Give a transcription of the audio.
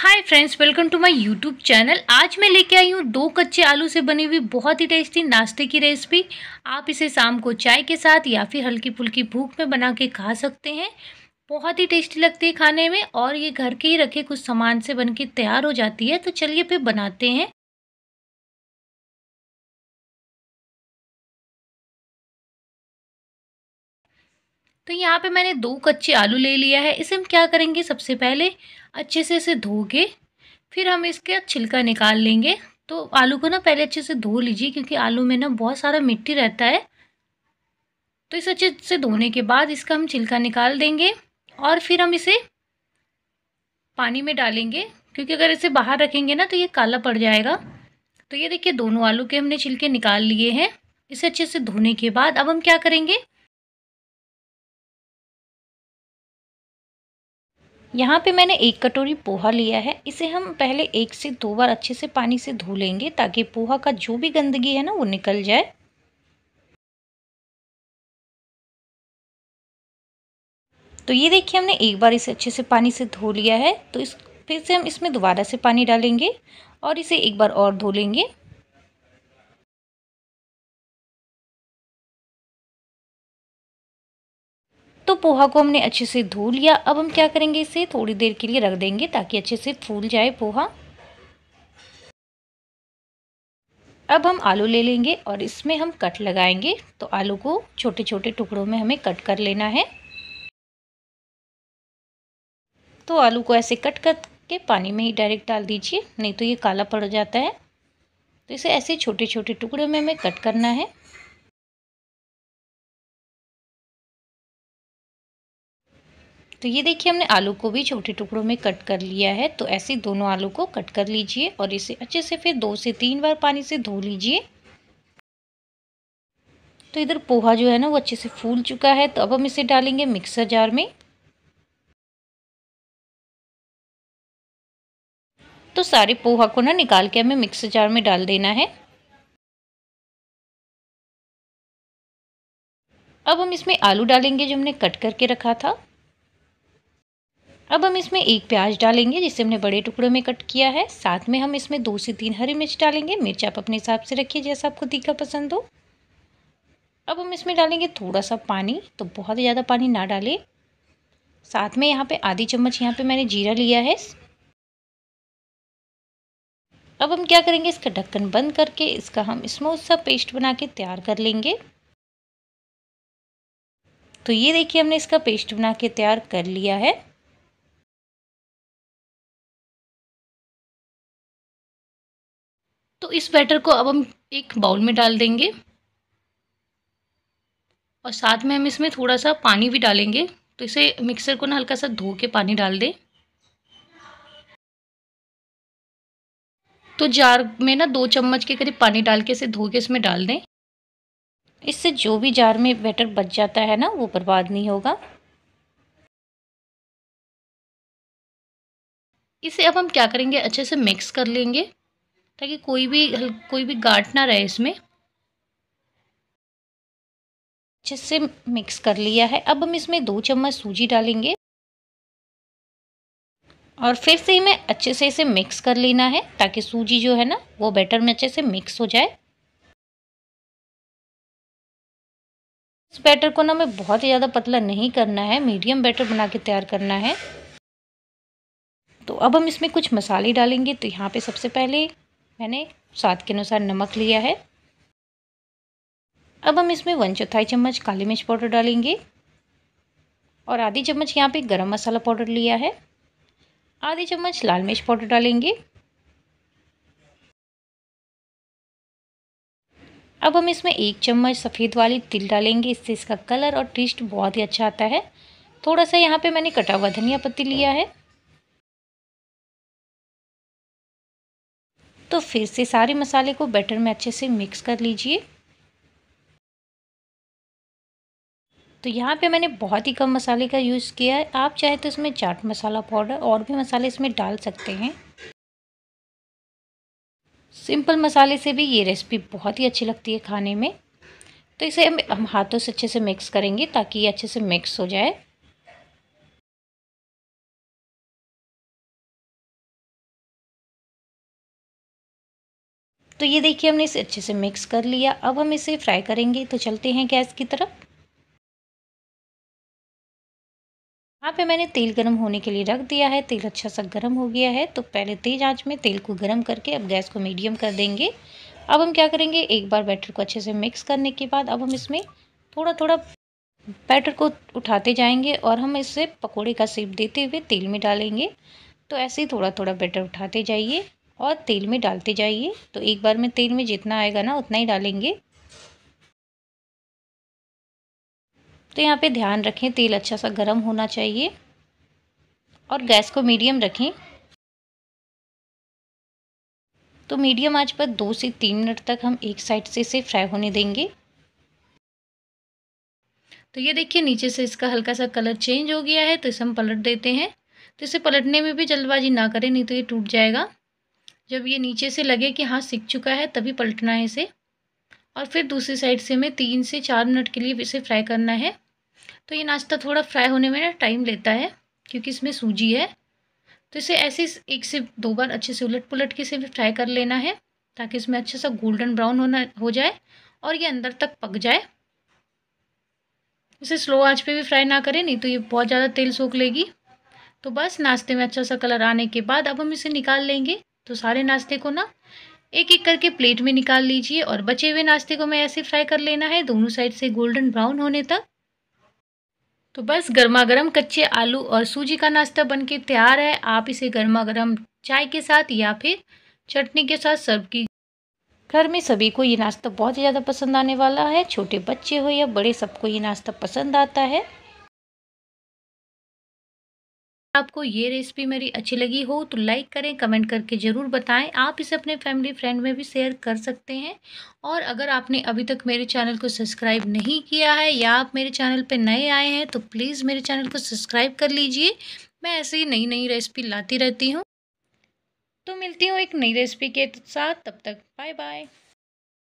hi friends welcome to my YouTube channel आज मैं लेके आई हूँ दो कच्चे आलू से बनी हुई बहुत ही टेस्टी नाश्ते की रेसिपी आप इसे शाम को चाय के साथ या फिर हल्की फुल्की भूख में बना के खा सकते हैं बहुत ही टेस्टी लगती है खाने में और ये घर के ही रखे कुछ सामान से बन के तैयार हो जाती है तो चलिए फिर बनाते हैं तो यहाँ पे मैंने दो कच्चे आलू ले लिया है इसे हम क्या करेंगे सबसे पहले अच्छे से इसे धोगे फिर हम इसके छिलका निकाल लेंगे तो आलू को ना पहले अच्छे से धो लीजिए क्योंकि आलू में ना बहुत सारा मिट्टी रहता है तो इसे अच्छे से धोने के बाद इसका हम छिलका निकाल देंगे और फिर हम इसे पानी में डालेंगे क्योंकि अगर इसे बाहर रखेंगे ना तो ये काला पड़ जाएगा तो ये देखिए दोनों आलू के हमने छिलके निकाल लिए हैं इसे अच्छे से धोने के बाद अब हम क्या करेंगे यहाँ पे मैंने एक कटोरी पोहा लिया है इसे हम पहले एक से दो बार अच्छे से पानी से धो लेंगे ताकि पोहा का जो भी गंदगी है ना वो निकल जाए तो ये देखिए हमने एक बार इसे अच्छे से पानी से धो लिया है तो इस फिर से हम इसमें दोबारा से पानी डालेंगे और इसे एक बार और धो लेंगे तो पोहा को हमने अच्छे से धो लिया अब हम क्या करेंगे इसे थोड़ी देर के लिए रख देंगे ताकि अच्छे से फूल जाए पोहा अब हम आलू ले लेंगे और इसमें हम कट लगाएंगे तो आलू को छोटे छोटे टुकड़ों में हमें कट कर लेना है तो आलू को ऐसे कट करके पानी में ही डायरेक्ट डाल दीजिए नहीं तो ये काला पड़ जाता है तो इसे ऐसे छोटे छोटे टुकड़ों में हमें कट करना है तो ये देखिए हमने आलू को भी छोटे टुकड़ों में कट कर लिया है तो ऐसे दोनों आलू को कट कर लीजिए और इसे अच्छे से फिर दो से तीन बार पानी से धो लीजिए तो इधर पोहा जो है ना वो अच्छे से फूल चुका है तो अब हम इसे डालेंगे मिक्सर जार में तो सारे पोहा को ना निकाल के हमें मिक्सर जार में डाल देना है अब हम इसमें आलू डालेंगे जो हमने कट करके रखा था अब हम इसमें एक प्याज डालेंगे जिसे हमने बड़े टुकड़ों में कट किया है साथ में हम इसमें दो से तीन हरी मिर्च डालेंगे मिर्च आप अपने हिसाब से रखिए जैसा आपको तीखा पसंद हो अब हम इसमें डालेंगे थोड़ा सा पानी तो बहुत ज़्यादा पानी ना डालें साथ में यहाँ पे आधी चम्मच यहाँ पे मैंने जीरा लिया है अब हम क्या करेंगे इसका ढक्कन बंद करके इसका हम स्मूथ सा पेस्ट बना के तैयार कर लेंगे तो ये देखिए हमने इसका पेस्ट बना के तैयार कर लिया है तो इस बैटर को अब हम एक बाउल में डाल देंगे और साथ में हम इसमें थोड़ा सा पानी भी डालेंगे तो इसे मिक्सर को ना हल्का सा धो के पानी डाल दें तो जार में ना दो चम्मच के करीब पानी डाल के इसे धो के इसमें डाल दें इससे जो भी जार में बैटर बच जाता है ना वो बर्बाद नहीं होगा इसे अब हम क्या करेंगे अच्छे से मिक्स कर लेंगे ताकि कोई भी कोई भी गाँट ना रहे इसमें अच्छे से मिक्स कर लिया है अब हम इसमें दो चम्मच सूजी डालेंगे और फिर से मैं अच्छे से इसे मिक्स कर लेना है ताकि सूजी जो है ना वो बैटर में अच्छे से मिक्स हो जाए इस बैटर को ना हमें बहुत ही ज़्यादा पतला नहीं करना है मीडियम बैटर बना के तैयार करना है तो अब हम इसमें कुछ मसाले डालेंगे तो यहाँ पे सबसे पहले मैंने स्वाद के अनुसार नमक लिया है अब हम इसमें वन चौथाई चम्मच काली मिर्च पाउडर डालेंगे और आधी चम्मच यहाँ पे गरम मसाला पाउडर लिया है आधी चम्मच लाल मिर्च पाउडर डालेंगे अब हम इसमें एक चम्मच सफ़ेद वाली तिल डालेंगे इससे इसका कलर और टेस्ट बहुत ही अच्छा आता है थोड़ा सा यहाँ पे मैंने कटा हुआ धनिया पत्ती लिया है तो फिर से सारे मसाले को बैटर में अच्छे से मिक्स कर लीजिए तो यहाँ पे मैंने बहुत ही कम मसाले का यूज़ किया है आप चाहे तो इसमें चाट मसाला पाउडर और भी मसाले इसमें डाल सकते हैं सिंपल मसाले से भी ये रेसिपी बहुत ही अच्छी लगती है खाने में तो इसे हम हाथों से अच्छे से मिक्स करेंगे ताकि ये अच्छे से मिक्स हो जाए तो ये देखिए हमने इसे अच्छे से मिक्स कर लिया अब हम इसे फ्राई करेंगे तो चलते हैं गैस की तरफ यहाँ पे मैंने तेल गरम होने के लिए रख दिया है तेल अच्छा सा गरम हो गया है तो पहले तेज़ आंच में तेल को गरम करके अब गैस को मीडियम कर देंगे अब हम क्या करेंगे एक बार बैटर को अच्छे से मिक्स करने के बाद अब हम इसमें थोड़ा थोड़ा बैटर को उठाते जाएंगे और हम इसे पकोड़े का सेप देते हुए तेल में डालेंगे तो ऐसे ही थोड़ा थोड़ा बैटर उठाते जाइए और तेल में डालते जाइए तो एक बार में तेल में जितना आएगा ना उतना ही डालेंगे तो यहाँ पे ध्यान रखें तेल अच्छा सा गर्म होना चाहिए और गैस को मीडियम रखें तो मीडियम आंच पर दो से तीन मिनट तक हम एक साइड से इसे फ्राई होने देंगे तो ये देखिए नीचे से इसका हल्का सा कलर चेंज हो गया है तो इसे हम पलट देते हैं तो इसे पलटने में भी जल्दबाजी ना करें नहीं तो ये टूट जाएगा जब ये नीचे से लगे कि हाँ सीख चुका है तभी पलटना है इसे और फिर दूसरी साइड से हमें तीन से चार मिनट के लिए इसे फ्राई करना है तो ये नाश्ता थोड़ा फ्राई होने में टाइम लेता है क्योंकि इसमें सूजी है तो इसे ऐसे एक से दो बार अच्छे से उलट पुलट के इसे भी फ्राई कर लेना है ताकि इसमें अच्छे सा गोल्डन ब्राउन होना हो जाए और ये अंदर तक पक जाए इसे स्लो आंच पे भी फ्राई ना करें नहीं तो ये बहुत ज़्यादा तेल सूख लेगी तो बस नाश्ते में अच्छा सा कलर आने के बाद अब हम इसे निकाल लेंगे तो सारे नाश्ते को ना एक एक करके प्लेट में निकाल लीजिए और बचे हुए नाश्ते को मैं ऐसे फ्राई कर लेना है दोनों साइड से गोल्डन ब्राउन होने तक तो बस गर्मा गर्म कच्चे आलू और सूजी का नाश्ता बनके तैयार है आप इसे गर्मा गर्म चाय के साथ या फिर चटनी के साथ सर्व की घर में सभी को ये नाश्ता बहुत ज़्यादा पसंद आने वाला है छोटे बच्चे हो या बड़े सबको ये नाश्ता पसंद आता है आपको ये रेसिपी मेरी अच्छी लगी हो तो लाइक करें कमेंट करके ज़रूर बताएं आप इसे अपने फैमिली फ्रेंड में भी शेयर कर सकते हैं और अगर आपने अभी तक मेरे चैनल को सब्सक्राइब नहीं किया है या आप मेरे चैनल पर नए आए हैं तो प्लीज़ मेरे चैनल को सब्सक्राइब कर लीजिए मैं ऐसे ही नई नई रेसिपी लाती रहती हूँ तो मिलती हूँ एक नई रेसिपी के साथ तब तक बाय बाय